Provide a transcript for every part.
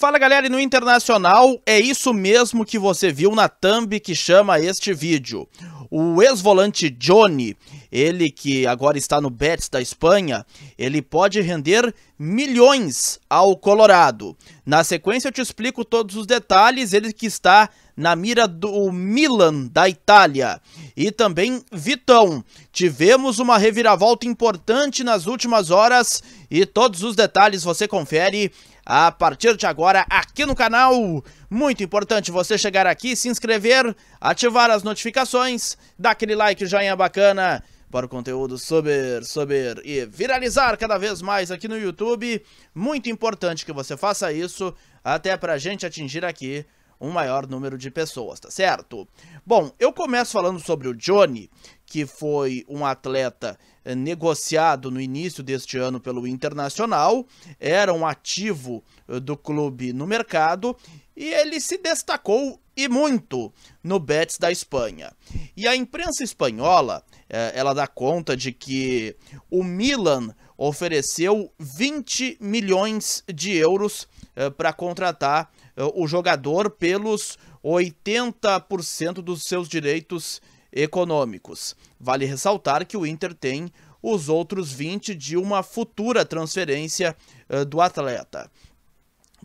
Fala galera, e no Internacional é isso mesmo que você viu na thumb que chama este vídeo. O ex-volante Johnny, ele que agora está no Betis da Espanha, ele pode render milhões ao Colorado. Na sequência eu te explico todos os detalhes, ele que está na mira do Milan da Itália. E também Vitão. Tivemos uma reviravolta importante nas últimas horas e todos os detalhes você confere a partir de agora aqui no canal. Muito importante você chegar aqui, se inscrever, ativar as notificações, dar aquele like joinha bacana para o conteúdo subir, subir e viralizar cada vez mais aqui no YouTube. Muito importante que você faça isso, até para a gente atingir aqui um maior número de pessoas, tá certo? Bom, eu começo falando sobre o Johnny, que foi um atleta eh, negociado no início deste ano pelo Internacional, era um ativo eh, do clube no mercado e ele se destacou e muito no Betis da Espanha. E a imprensa espanhola, eh, ela dá conta de que o Milan ofereceu 20 milhões de euros para contratar eh, o jogador pelos 80% dos seus direitos econômicos. Vale ressaltar que o Inter tem os outros 20 de uma futura transferência eh, do atleta.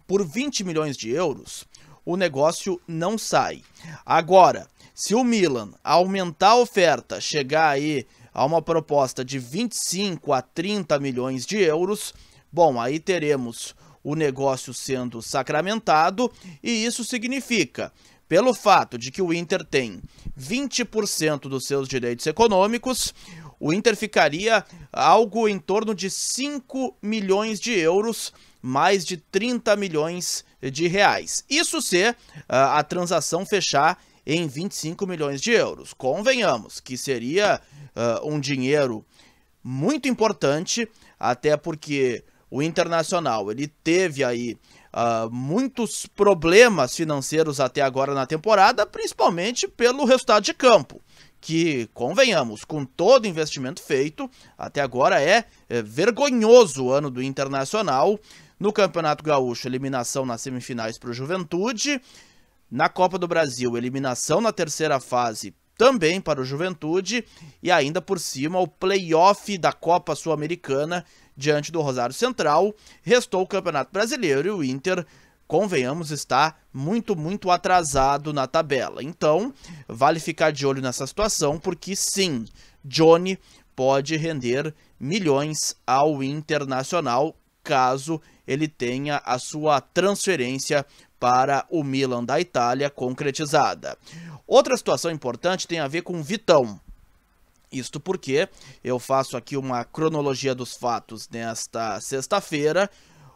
Por 20 milhões de euros, o negócio não sai. Agora, se o Milan aumentar a oferta, chegar aí a uma proposta de 25 a 30 milhões de euros, bom, aí teremos o negócio sendo sacramentado, e isso significa pelo fato de que o Inter tem 20% dos seus direitos econômicos, o Inter ficaria algo em torno de 5 milhões de euros, mais de 30 milhões de reais. Isso se a, ah, a transação fechar em 25 milhões de euros. Convenhamos que seria uh, um dinheiro muito importante, até porque o Internacional. Ele teve aí uh, muitos problemas financeiros até agora na temporada, principalmente pelo resultado de campo. Que, convenhamos, com todo investimento feito, até agora é, é vergonhoso o ano do Internacional. No Campeonato Gaúcho, eliminação nas semifinais para o Juventude. Na Copa do Brasil, eliminação na terceira fase também para o Juventude e ainda por cima o playoff da Copa Sul-Americana diante do Rosário Central. Restou o Campeonato Brasileiro e o Inter, convenhamos, está muito, muito atrasado na tabela. Então, vale ficar de olho nessa situação, porque sim, Johnny pode render milhões ao Internacional caso ele tenha a sua transferência para o Milan da Itália concretizada. Outra situação importante tem a ver com Vitão. Isto porque eu faço aqui uma cronologia dos fatos nesta sexta-feira.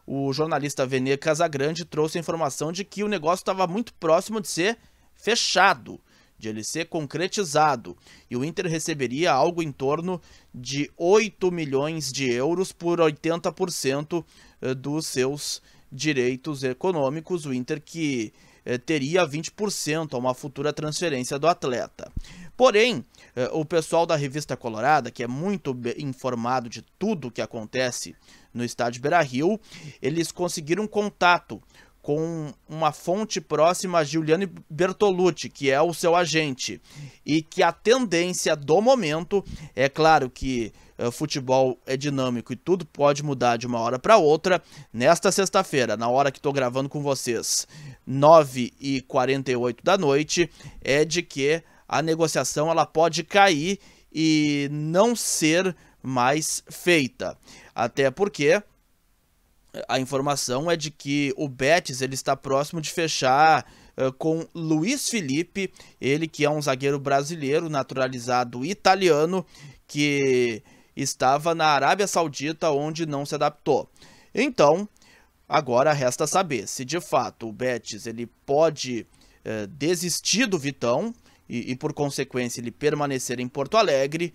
O jornalista Venê Casagrande trouxe a informação de que o negócio estava muito próximo de ser fechado de ele ser concretizado. E o Inter receberia algo em torno de 8 milhões de euros por 80% eh, dos seus direitos econômicos. O Inter que eh, teria 20% a uma futura transferência do atleta. Porém, eh, o pessoal da revista Colorada, que é muito informado de tudo o que acontece no estádio Beira-Rio, eles conseguiram contato com uma fonte próxima a Giuliani Bertolucci, que é o seu agente, e que a tendência do momento, é claro que uh, futebol é dinâmico e tudo pode mudar de uma hora para outra, nesta sexta-feira, na hora que estou gravando com vocês, 9h48 da noite, é de que a negociação ela pode cair e não ser mais feita. Até porque a informação é de que o Betis ele está próximo de fechar uh, com Luiz Felipe, ele que é um zagueiro brasileiro, naturalizado italiano, que estava na Arábia Saudita, onde não se adaptou. Então, agora resta saber se de fato o Betis ele pode uh, desistir do Vitão e, e, por consequência, ele permanecer em Porto Alegre,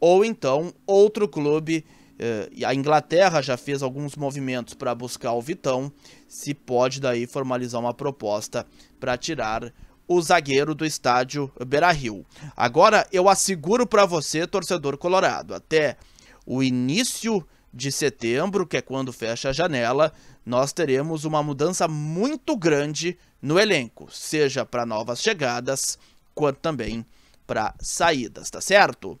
ou então outro clube eh, a Inglaterra já fez alguns movimentos para buscar o Vitão, se pode daí formalizar uma proposta para tirar o zagueiro do estádio Beira-Rio. Agora eu asseguro para você, torcedor colorado, até o início de setembro, que é quando fecha a janela, nós teremos uma mudança muito grande no elenco, seja para novas chegadas, quanto também para saídas, tá certo?